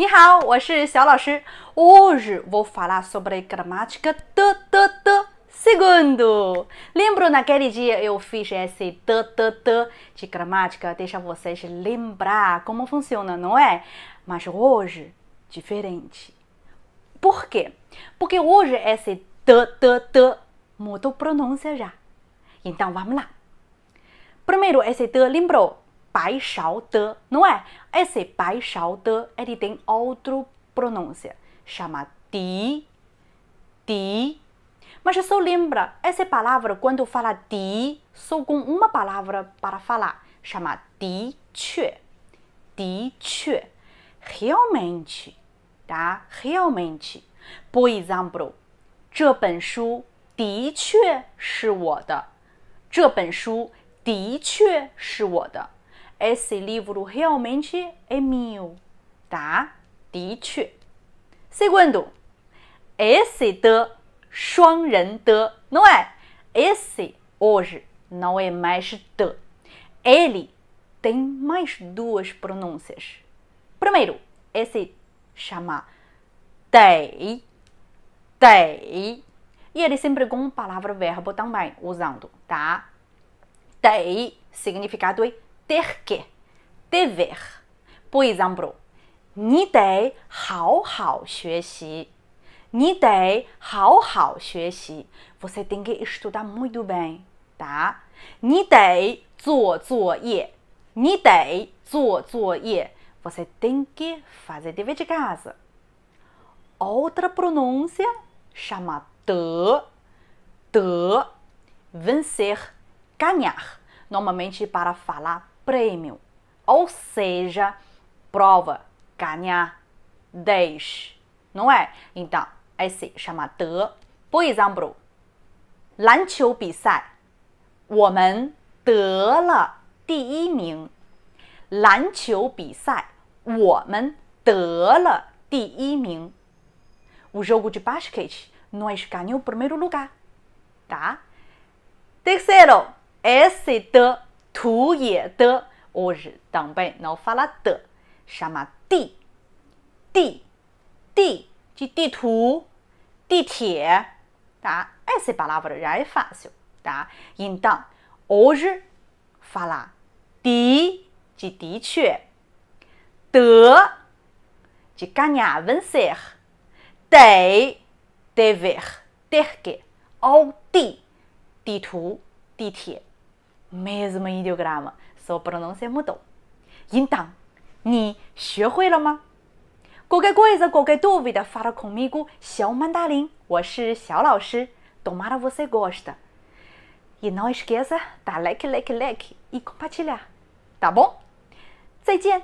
你好，我是小老师。Hoje vou falar sobre gramática de de de segundo. Lembro naquele dia eu fiz esse de de de de gramática, deixa vocês lembrar como funciona, não é? Mas hoje diferente. Por quê? Porque hoje esse de de de mudou pronúncia já. Então vamos lá. Primeiro esse de lembrou paixão de, não é? Esse paixão de, ele tem outro pronúncia, chama ti, ti. Mas só lembra, essa palavra, quando fala de, só com uma palavra para falar, chama ti chue, ti chue. Realmente, tá? Realmente. Por exemplo, 这本书的确是我的。这本书的确是我的。esse livro realmente é meu, tá? 的确. Segundo, esse de, de, não é? Esse hoje não é mais de. Ele tem mais duas pronúncias. Primeiro, esse chama dei, dei. E ele sempre com palavra verbo também usando, tá? Dei, significado é ter que, dever. Por exemplo, você tem que estudar muito bem, tá? você tem que fazer dever de casa. Outra pronúncia chama de, de, vencer, ganhar. Normalmente para falar prêmio, ou seja, prova, ganhar 10, não é? Então, esse é chama de. Por exemplo, O jogo de basquete, nós ganhamos o primeiro lugar, tá? Terceiro, esse de 图也的，我是当被闹发了的，什么地地地，即地图、地铁，答爱斯巴拉不的，然也发修，答应当我是发了的，即的确的，即干伢文色，得得维得给奥地地图地铁。mesmo ideograma, só pronúncia mudou. Então, você aprendeu? Qualquer coisa, qualquer dúvida, fala comigo, Xiao Mandarim. Eu sou Xiao Laoshi. Tomara você gosta. E não esqueça, dar like, like, like e compartilhar, tá bom? 再见。